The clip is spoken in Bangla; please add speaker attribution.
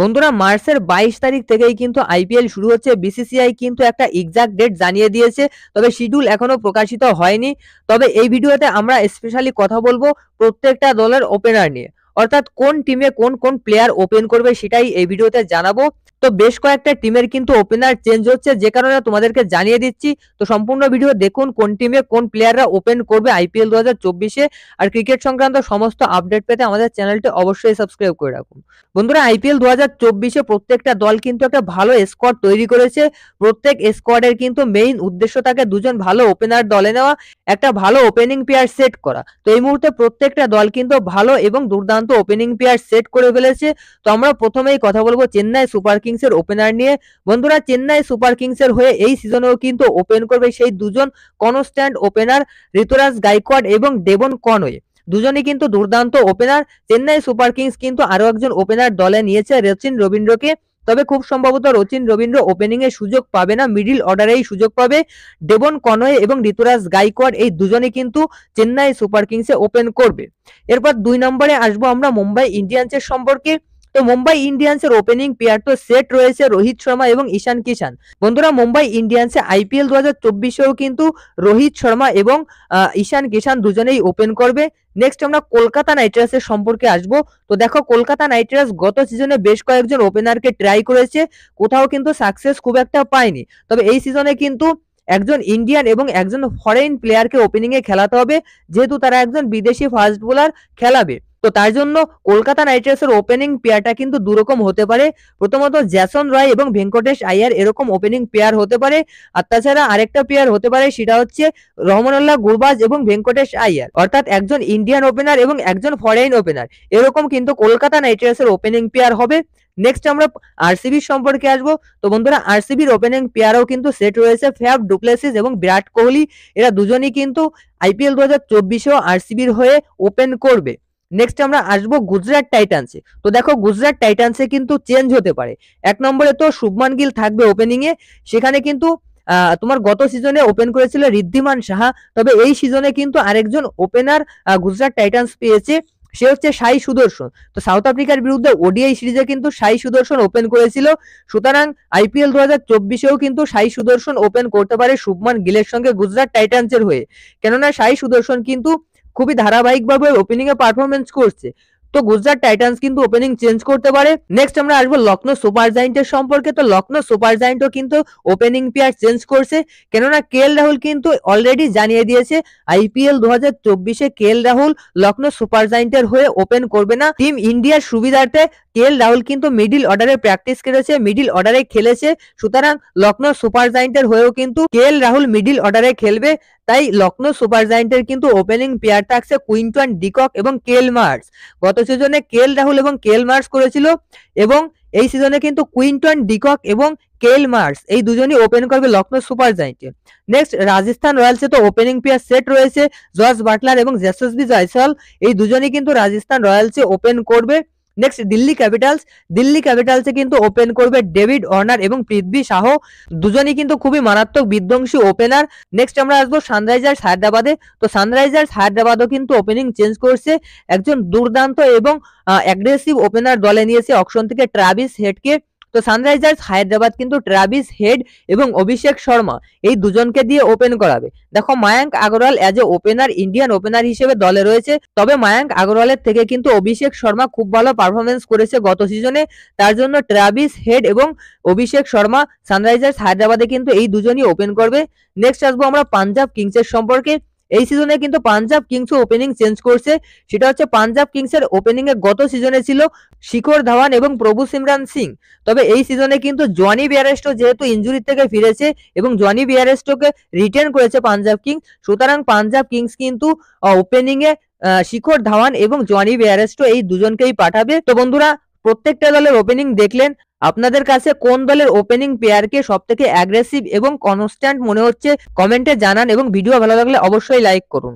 Speaker 1: বন্ধুরা মার্চের বাইশ তারিখ থেকেই কিন্তু আইপিএল শুরু হচ্ছে বিসিসিআই কিন্তু একটা এক্সাক্ট ডেট জানিয়ে দিয়েছে তবে শিডিউল এখনো প্রকাশিত হয়নি তবে এই ভিডিওতে আমরা স্পেশালি কথা বলবো প্রত্যেকটা দলের ওপেনার নিয়ে অর্থাৎ কোন টিমে কোন কোন প্লেয়ার ওপেন করবে সেটাই এই ভিডিওতে জানাবো তো বেশ কয়েকটা টিমের কিন্তু ওপেনার চেঞ্জ হচ্ছে যে কারণে তোমাদেরকে জানিয়ে দিচ্ছি তো সম্পূর্ণ ভিডিও দেখুন কোন টিমে কোন প্লেয়াররা ওপেন করবে আইপিএল দু হাজার চব্বিশে আর ক্রিকেট সংক্রান্ত সমস্ত আপডেট পেতে আমাদের চ্যানেলটি অবশ্যই সাবস্ক্রাইব করে রাখুন বন্ধুরা আইপিএল দু হাজার চব্বিশে প্রত্যেকটা দল কিন্তু একটা ভালো স্কোয়াড তৈরি করেছে প্রত্যেক স্কোয়াডের কিন্তু মেইন উদ্দেশ্য থাকে দুজন ভালো ওপেনার দলে নেওয়া একটা ভালো ওপেনিং পেয়ার সেট করা তো এই মুহূর্তে প্রত্যেকটা দল কিন্তু ভালো এবং দুর্দান্ত ওপেনিং পেয়ার সেট করে ফেলেছে তো আমরা প্রথমেই কথা বলবো চেন্নাই সুপার কিং এর ওপেনার নিয়ে বন্ধুরা চেন্নাই সুপার কিংসের হয়ে এই সিজনেও কিন্তু ওপেন করবে সেই দুজন কনস্ট্যান্ট ওপেনার ঋতুরাজ গাইকোয়াড এবং ডেবন কনওয়ে দুজনই কিন্তু দুর্দান্ত ওপেনার চেন্নাই সুপার কিংস কিন্তু আরো একজন ওপেনার দলে নিয়েছে রচিন রবীন্দ্রকে তবে খুব সম্ভবত রচিন রবীন্দ্র ওপেনিং এর সুযোগ পাবে না মিডিল অর্ডারেই সুযোগ পাবে ডেবন কনয়ে এবং ঋতুরাজ গাইকোয়াড় এই দুজনে কিন্তু চেন্নাই সুপার কিংসে ওপেন করবে এরপর দুই নম্বরে আসবো আমরা মুম্বাই ইন্ডিয়ান্সের সম্পর্কে তো মুম্বাই ইন্ডিয়ান্সের ওপেনিং পেয়ার তো সেট রয়েছে রোহিত শর্মা এবং ঈশান কিষান বন্ধুরা মুম্বাই ইন্ডিয়ান্সে আইপিএল দু হাজার চব্বিশেও কিন্তু রোহিত শর্মা এবং ঈশান কিশান দুজনেই ওপেন করবে নেক্সট আমরা কলকাতা নাইট রাইডার্সের সম্পর্কে আসব তো দেখো কলকাতা নাইট রাইডার্স গত সিজনে বেশ কয়েকজন ওপেনারকে ট্রাই করেছে কোথাও কিন্তু সাকসেস খুব একটা পায়নি তবে এই সিজনে কিন্তু একজন ইন্ডিয়ান এবং একজন ফরেন প্লেয়ারকে ওপেনিংয়ে খেলাতে হবে যেহেতু তারা একজন বিদেশি ফাস্ট বোলার খেলাবে তো তার জন্য কলকাতা নাইট রাইডার্সের ওপেনিং পেয়ারটা কিন্তু দুরকম হতে পারে প্রথমত জ্যাসন রায় এবং ভেঙ্কটেশ আয়ার এরকম ওপেনিং পেয়ার হতে পারে আর তাছাড়া আরেকটা পেয়ার হতে পারে সেটা হচ্ছে রহমানুল্লাহ গুরবাজ এবং ভেঙ্কটেশ আয়ার অর্থাৎ একজন ইন্ডিয়ান ওপেনার এবং একজন ফরেন ওপেনার এরকম কিন্তু কলকাতা নাইট রাইডার্সের ওপেনিং পেয়ার হবে নেক্সট আমরা আরসিবি সম্পর্কে আসবো তো বন্ধুরা আরসিবির ওপেনিং পেয়ারও কিন্তু সেট রয়েছে ফ্যাব ডুপ্লেসিস এবং বিরাট কোহলি এরা দুজনই কিন্তু আইপিএল দু হাজার চব্বিশেও আরসিবির হয়ে ওপেন করবে নেক্সট আমরা আসবো গুজরাট টাইটান্সে তো দেখো গুজরাট টাইটান্সে কিন্তু চেঞ্জ হতে পারে এক নম্বরে তো শুভমান গিল থাকবে ওপেনিংয়ে সেখানে কিন্তু তোমার গত সিজনে ওপেন করেছিল ঋদ্ধিমান সাহা তবে এই সিজনে কিন্তু আরেকজন ওপেনার গুজরাট টাইটান্স পেয়েছে সে হচ্ছে সাই সুদর্শন তো সাউথ আফ্রিকার বিরুদ্ধে ওডিআই সিরিজে কিন্তু সাই সুদর্শন ওপেন করেছিল সুতরাং আইপিএল দু হাজার চব্বিশেও কিন্তু সাই সুদর্শন ওপেন করতে পারে শুভমান গিলের সঙ্গে গুজরাট টাইটান্সের হয়ে কেননা সাই সুদর্শন কিন্তু খুবই ধারাবাহিকভাবে ওপেনিং এ পারফরমেন্স করছে তো গুজরাট টাইটান্স কিন্তু ওপেনিং চেঞ্জ করতে পারে নেক্সট আমরা আসবো লখনৌ সুপার জায়েন্টের সম্পর্কে তো লখনৌ সুপার জায়েন্টও কিন্তু ওপেনিং পেয়ার চেঞ্জ করছে কেননা এল রাহুল কিন্তু অলরেডি জানিয়ে দিয়েছে আইপিএল দু হাজার চব্বিশে এল রাহুল লক্ষ্ণৌ সুপার জায়েন্টের হয়ে ওপেন করবে না টিম ইন্ডিয়ার সুবিধার্থে এল রাহুল কিন্তু মিডিল অর্ডারে প্র্যাকটিস করেছে মিডিল অর্ডারে খেলেছে সুতরাং লক্ষ্ণৌ সুপার জায়েন্টের হয়েও কিন্তু এল রাহুল মিডিল অর্ডারে খেলবে তাই লখনৌ সুপার জায়েন্টের কিন্তু ওপেনিং পেয়ার থাকছে কুইন্টন ডিকক এবং কেল মার্স গত সিজনে কেল রাহুল এবং কেল মার্স করেছিল এবং এই সিজনে কিন্তু কুইন্টন ডিকক এবং কেল মার্স এই দুজনই ওপেন করবে লখনৌ সুপার জায়েন্টে নেক্সট রাজস্থান রয়্যালসে তো ওপেনিং পেয়ার সেট রয়েছে জর্জ বাটলার এবং জেসসবি জয়সল এই দুজনই কিন্তু রাজস্থান রয়্যালসে ওপেন করবে নেক্সট দিল্লি ক্যাপিটালস দিল্লি ক্যাপিটালসে কিন্তু ওপেন করবে ডেভিড অর্নার এবং পৃথ্বী শাহ দুজনই কিন্তু খুবই মারাত্মক বিধ্বংসী ওপেনার নেক্সট আমরা আসবো সানরাইজার্স হায়দ্রাবাদে তো সানরাইজার্স হায়দ্রাবাদও কিন্তু ওপেনিং চেঞ্জ করছে একজন দুর্দান্ত এবং অ্যাগ্রেসিভ ওপেনার দলে নিয়েছে অকশন থেকে ট্রাভিস হেডকে তো সানরাইজার্স হায়দ্রাবাদ কিন্তু ট্রাভিস হেড এবং অভিষেক শর্মা এই দুজনকে দিয়ে ওপেন করাবে দেখো Mayank Agarwal as a opener Indian opener হিসেবে দলে রয়েছে তবে মায়াঙ্ক আগরওয়ালের থেকে কিন্তু অভিষেক শর্মা খুব ভালো পারফরমেন্স করেছে গত সিজনে তার জন্য ট্রাভিস হেড এবং অভিষেক শর্মা সানরাইজার্স হায়দ্রাবাদে কিন্তু এই দুজনই ওপেন করবে নেক্সট আসবো আমরা পাঞ্জাব কিংসের সম্পর্কে এই সিজনে কিন্তু পাঞ্জাব কিংসও ওপেনিং চেঞ্জ করছে সেটা হচ্ছে পাঞ্জাব কিংসের ওপেনিং এ গত সিজনে ছিল শিখর ধাওয়ান এবং প্রভু সিমরান সিং তবে এই সিজনে কিন্তু জনি বিয়ারেস্টো যেহেতু ইঞ্জুরি থেকে ফিরেছে এবং জনি বিয়ারেস্টোকে রিটার্ন করেছে পাঞ্জাব কিংস সুতরাং পাঞ্জাব কিংস কিন্তু ওপেনিং এ শিখর ধাওয়ান এবং জনি বিয়ারেস্টো এই দুজনকেই পাঠাবে তো বন্ধুরা প্রত্যেকটা দলের ওপেনিং দেখলেন আপনাদের কাছে কোন দলের ওপেনিং পেয়ারকে সব থেকে অ্যাগ্রেসিভ এবং কনস্ট্যান্ট মনে হচ্ছে কমেন্টে জানান এবং ভিডিও ভালো লাগলে অবশ্যই লাইক করুন